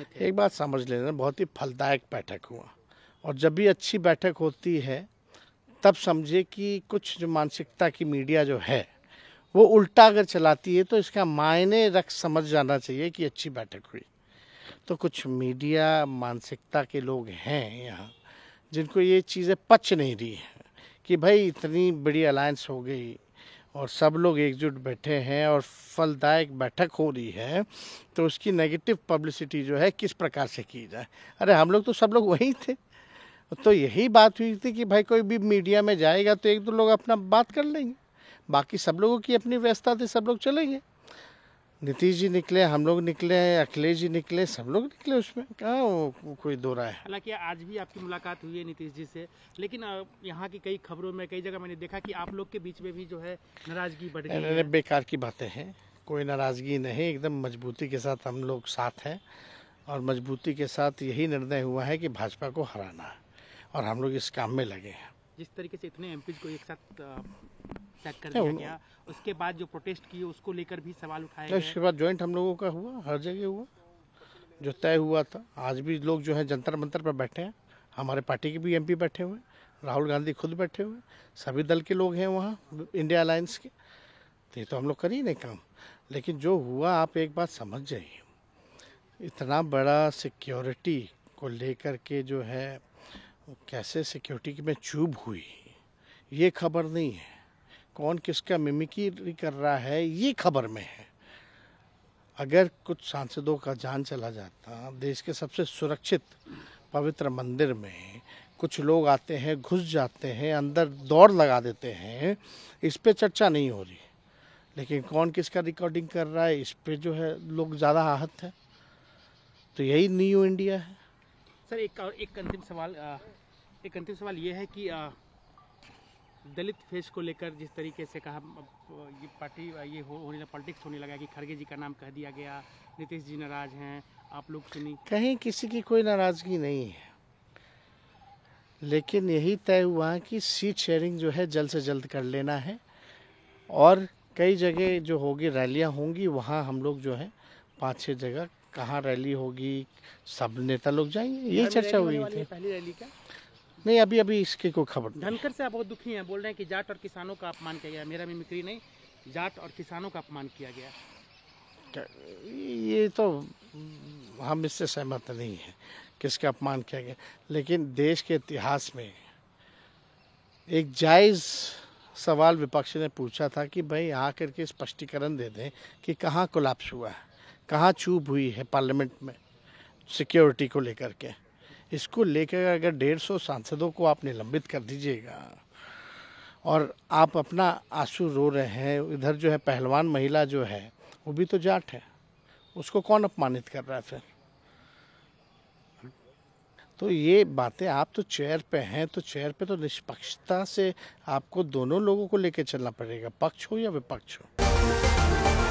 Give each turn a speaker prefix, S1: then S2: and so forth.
S1: एक बात समझ लेना बहुत ही फलदायक बैठक हुआ और जब भी अच्छी बैठक होती है तब समझे कि कुछ जो मानसिकता की मीडिया जो है वो उल्टा अगर चलाती है तो इसका मायने रख समझ जाना चाहिए कि अच्छी बैठक हुई तो कुछ मीडिया मानसिकता के लोग हैं यहाँ जिनको ये चीज़ें पच नहीं रही हैं कि भाई इतनी बड़ी अलायंस हो गई और सब लोग एकजुट बैठे हैं और फलदायक बैठक हो रही है तो उसकी नेगेटिव पब्लिसिटी जो है किस प्रकार से की जाए अरे हम लोग तो सब लोग वहीं थे तो यही बात हुई थी कि भाई कोई भी मीडिया में जाएगा तो एक दो लोग अपना बात कर लेंगे बाकी सब लोगों की अपनी व्यवस्था
S2: थी सब लोग चलेंगे
S1: नीतीश जी निकले हम लोग निकले अखिलेश जी निकले सब लोग निकले उसमें कहाँ वो कोई दो राय
S2: हालांकि आज भी आपकी मुलाकात हुई है नीतीश जी से लेकिन यहाँ की कई खबरों में कई जगह मैंने देखा कि आप लोग के बीच में भी जो है नाराजगी बढ़ गई है
S1: बेकार की बातें हैं कोई नाराज़गी नहीं एकदम मजबूती के साथ हम लोग साथ हैं और मजबूती के साथ यही निर्णय हुआ है कि भाजपा को हराना और हम लोग इस काम में लगे
S2: हैं जिस तरीके से इतने एम को एक साथ तक कर दिया गया उसके बाद जो प्रोटेस्ट किए उसको लेकर भी सवाल उठाया गया उसके
S1: बाद ज्वाइंट हम लोगों का हुआ हर जगह हुआ जो तय हुआ था आज भी लोग जो है जंतर मंतर पर बैठे हैं हमारे पार्टी के भी एम बैठे हुए हैं राहुल गांधी खुद बैठे हुए हैं सभी दल के लोग हैं वहाँ इंडिया अलायंस के तो ये तो हम लोग कर ही नहीं काम लेकिन जो हुआ आप एक बात समझ जाइए इतना बड़ा सिक्योरिटी को लेकर के जो है कैसे सिक्योरिटी में चूब हुई ये खबर नहीं है कौन किसका मिमिक्री कर रहा है ये खबर में है अगर कुछ सांसदों का जान चला जाता देश के सबसे सुरक्षित पवित्र मंदिर में कुछ लोग आते हैं घुस जाते हैं अंदर दौड़ लगा देते हैं इस पर चर्चा नहीं हो रही लेकिन कौन किसका रिकॉर्डिंग कर रहा है इस पर जो है लोग ज़्यादा आहत है तो यही न्यू इंडिया है
S2: सर एक एक अंतिम सवाल एक अंतिम सवाल ये है कि आ, दलित फेस को लेकर जिस तरीके से कहा ये पार्टी ये हो, होने लगा पॉलिटिक्स होने लगा कि खड़गे जी का नाम कह दिया गया नीतीश जी नाराज हैं आप लोग सुनी
S1: कहीं किसी की कोई नाराजगी नहीं है लेकिन यही तय हुआ कि सीट शेयरिंग जो है जल्द से जल्द कर लेना है और कई जगह जो होगी रैलियां होंगी वहाँ हम लोग जो है पाँच छः जगह कहाँ रैली होगी सब नेता लोग जाएंगे यही चर्चा हुई थी पहली रैली क्या नहीं अभी अभी इसकी कोई खबर नहीं
S2: धनकर से आप बहुत दुखी हैं बोल रहे हैं कि जाट और किसानों का अपमान किया गया मेरा मिमिक्री नहीं जाट और किसानों का अपमान किया गया
S1: ये तो हम इससे सहमत नहीं है किसका अपमान किया गया लेकिन देश के इतिहास में एक जायज़ सवाल विपक्ष ने पूछा था कि भाई आ करके स्पष्टीकरण दे दें कि कहाँ कोलाप्स हुआ है कहाँ चूप हुई है पार्लियामेंट में सिक्योरिटी को लेकर के इसको लेकर अगर डेढ़ सौ सांसदों को आप निलंबित कर दीजिएगा और आप अपना आंसू रो रहे हैं इधर जो है पहलवान महिला जो है वो भी तो जाट है उसको कौन अपमानित कर रहा है फिर तो ये बातें आप तो चेयर पे हैं तो चेयर पे तो निष्पक्षता से आपको दोनों लोगों को लेकर चलना पड़ेगा पक्ष हो या विपक्ष हो